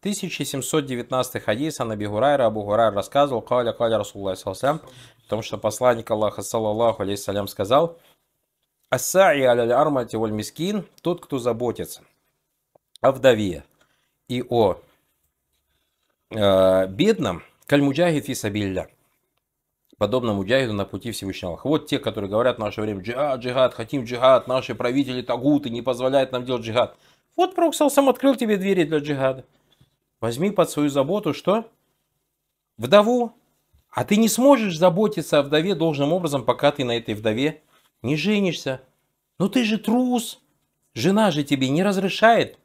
1719 хадис Анаби Гурайра, Абу Гурайр рассказывал, каля каля Расулла о том, что посланник Аллаха, саллаллаху алейсалям, сказал, «Ассаи аляль армати валь мискин, тот, кто заботится о вдове и о э, бедном, каль муджахид фисабилля, подобно муджахиду на пути Всевышнего Аллаха. Вот те, которые говорят в наше время, джихад, джихад, хотим джихад, наши правители тагуты не позволяют нам делать джихад. Вот Пророк сам открыл тебе двери для джихада. Возьми под свою заботу что? Вдову. А ты не сможешь заботиться о вдове должным образом, пока ты на этой вдове не женишься. Ну ты же трус. Жена же тебе не разрешает.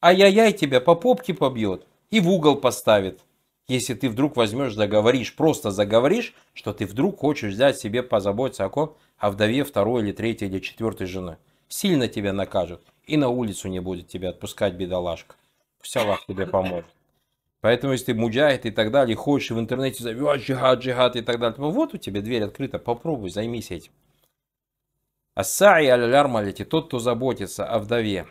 Ай-яй-яй тебя по попке побьет и в угол поставит. Если ты вдруг возьмешь, заговоришь, просто заговоришь, что ты вдруг хочешь взять себе позаботиться о ком? О вдове второй или третьей или четвертой жены. Сильно тебя накажут и на улицу не будет тебя отпускать, бедолашка. В селах тебе поможет. Поэтому, если ты муджахид и так далее, хочешь в интернете зовешь джихад, джихад и так далее, то вот у тебя дверь открыта, попробуй, займись этим. Ассаи аль-лярмалити, тот, кто заботится о вдове,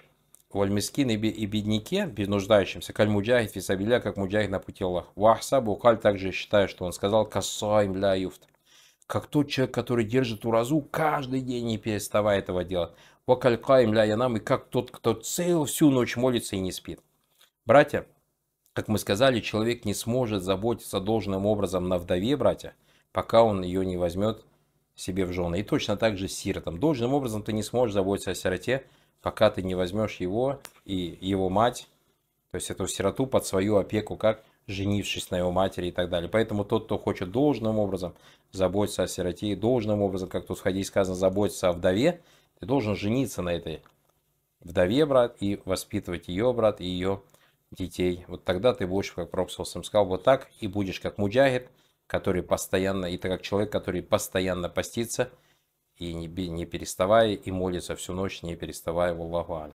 вальмискин и бедняке, без нуждающимся, каль муджахид фисабиля, как муджахид на пути Аллах. Вахса Бухаль также считает, что он сказал касаим ля юфт. Как тот человек, который держит уразу, каждый день не переставая этого делать. Вакалькаим ля янам, и как тот, кто цел всю ночь молится и не спит. Братья, как мы сказали, человек не сможет заботиться должным образом на вдове, братья, пока он ее не возьмет себе в жены. И точно так же с сиротом. Должным образом ты не сможешь заботиться о сироте, пока ты не возьмешь его и его мать, то есть эту сироту под свою опеку, как женившись на его матери и так далее. Поэтому тот, кто хочет должным образом заботиться о сироте, и должным образом, как тут в хадисе сказано, заботиться о вдове, ты должен жениться на этой вдове, брат, и воспитывать ее, брат, и ее детей. Вот тогда ты будешь, как Пророк Саусам сказал, вот так и будешь как муджахид, который постоянно, и ты как человек, который постоянно постится, и не, не переставая, и молится всю ночь, не переставая в Аллаху